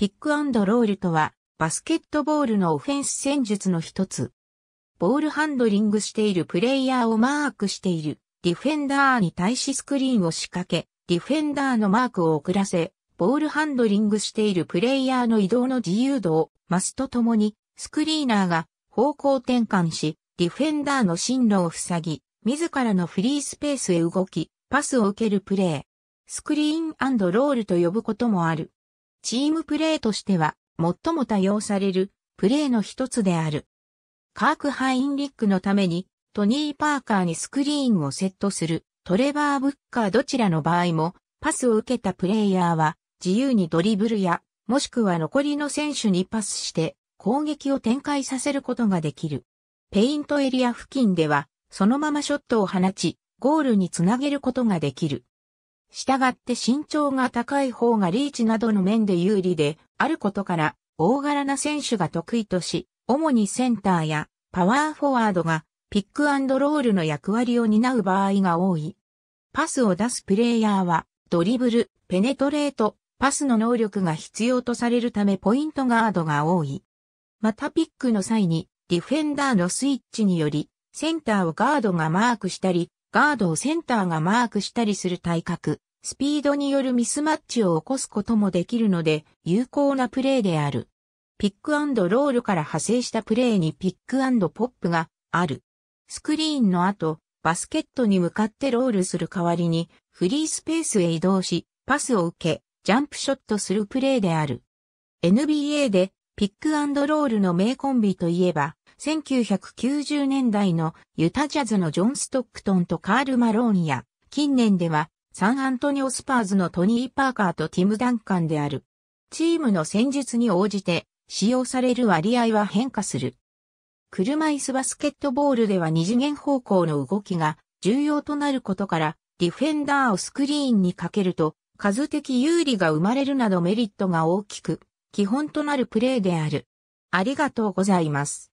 ピックロールとは、バスケットボールのオフェンス戦術の一つ。ボールハンドリングしているプレイヤーをマークしているディフェンダーに対しスクリーンを仕掛け、ディフェンダーのマークを遅らせ、ボールハンドリングしているプレイヤーの移動の自由度を増すとともに、スクリーナーが方向転換し、ディフェンダーの進路を塞ぎ、自らのフリースペースへ動き、パスを受けるプレー。スクリーンロールと呼ぶこともある。チームプレーとしては最も多用されるプレーの一つである。カーク・ハインリックのためにトニー・パーカーにスクリーンをセットするトレバー・ブッカーどちらの場合もパスを受けたプレイヤーは自由にドリブルやもしくは残りの選手にパスして攻撃を展開させることができる。ペイントエリア付近ではそのままショットを放ちゴールにつなげることができる。従って身長が高い方がリーチなどの面で有利であることから、大柄な選手が得意とし、主にセンターやパワーフォワードがピックロールの役割を担う場合が多い。パスを出すプレイヤーはドリブル、ペネトレート、パスの能力が必要とされるためポイントガードが多い。またピックの際にディフェンダーのスイッチによりセンターをガードがマークしたり、ガードをセンターがマークしたりする体格、スピードによるミスマッチを起こすこともできるので、有効なプレーである。ピックロールから派生したプレーにピックポップがある。スクリーンの後、バスケットに向かってロールする代わりに、フリースペースへ移動し、パスを受け、ジャンプショットするプレーである。NBA でピックロールの名コンビといえば、1990年代のユタジャズのジョン・ストックトンとカール・マローンや、近年ではサンアントニオ・スパーズのトニー・パーカーとティム・ダンカンである。チームの戦術に応じて使用される割合は変化する。車椅子バスケットボールでは二次元方向の動きが重要となることから、ディフェンダーをスクリーンにかけると、数的有利が生まれるなどメリットが大きく、基本となるプレーである。ありがとうございます。